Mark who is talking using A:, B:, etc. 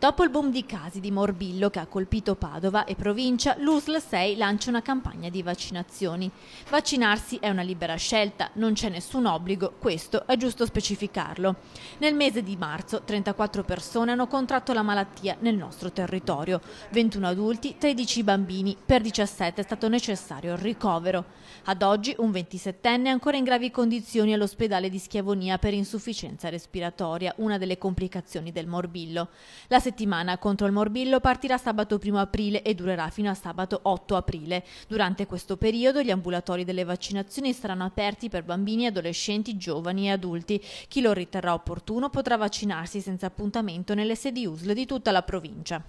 A: Dopo il boom di casi di morbillo che ha colpito Padova e provincia, l'USL 6 lancia una campagna di vaccinazioni. Vaccinarsi è una libera scelta, non c'è nessun obbligo, questo è giusto specificarlo. Nel mese di marzo 34 persone hanno contratto la malattia nel nostro territorio, 21 adulti, 13 bambini, per 17 è stato necessario il ricovero. Ad oggi un 27enne è ancora in gravi condizioni all'ospedale di Schiavonia per insufficienza respiratoria, una delle complicazioni del morbillo. La settimana contro il morbillo partirà sabato 1 aprile e durerà fino a sabato 8 aprile. Durante questo periodo gli ambulatori delle vaccinazioni saranno aperti per bambini, adolescenti, giovani e adulti. Chi lo riterrà opportuno potrà vaccinarsi senza appuntamento nelle sedi USL di tutta la provincia.